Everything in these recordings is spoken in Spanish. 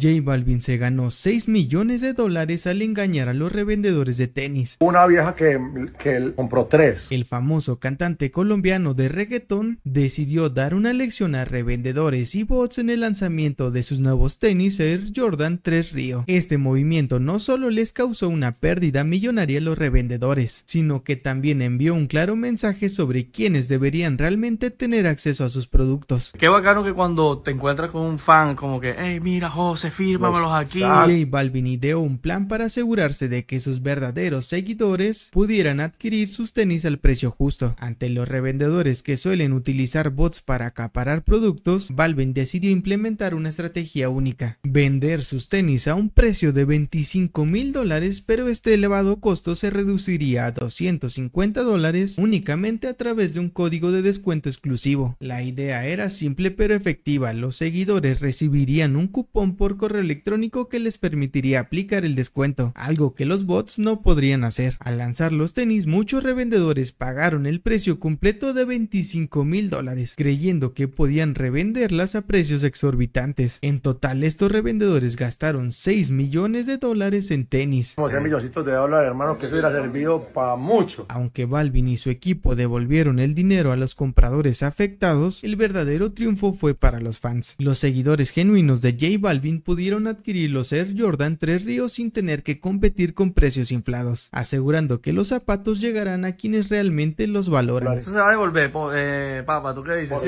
J Balvin se ganó 6 millones de dólares al engañar a los revendedores de tenis. Una vieja que, que compró 3 El famoso cantante colombiano de reggaetón decidió dar una lección a revendedores y bots en el lanzamiento de sus nuevos tenis Air Jordan 3 Río. Este movimiento no solo les causó una pérdida millonaria a los revendedores, sino que también envió un claro mensaje sobre quienes deberían realmente tener acceso a sus productos. Qué bacano que cuando te encuentras con un fan como que, hey mira José, enlaces, aquí. J Balvin ideó un plan para asegurarse de que sus verdaderos seguidores pudieran adquirir sus tenis al precio justo. Ante los revendedores que suelen utilizar bots para acaparar productos, Balvin decidió implementar una estrategia única. Vender sus tenis a un precio de 25 mil dólares, pero este elevado costo se reduciría a 250 dólares únicamente a través de un código de descuento exclusivo. La idea era simple pero efectiva, los seguidores recibirían un cupón por correo electrónico que les permitiría aplicar el descuento, algo que los bots no podrían hacer. Al lanzar los tenis, muchos revendedores pagaron el precio completo de 25 mil dólares, creyendo que podían revenderlas a precios exorbitantes. En total, estos revendedores gastaron 6 millones de dólares en tenis. milloncitos de dólares, hermano, que eso hubiera servido para mucho. Aunque Balvin y su equipo devolvieron el dinero a los compradores afectados, el verdadero triunfo fue para los fans. Los seguidores genuinos de J Balvin pudieron adquirir los Air Jordan Tres Ríos sin tener que competir con precios inflados, asegurando que los zapatos llegarán a quienes realmente los valoran. se va a devolver, eh, papá, ¿tú qué dices?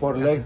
Por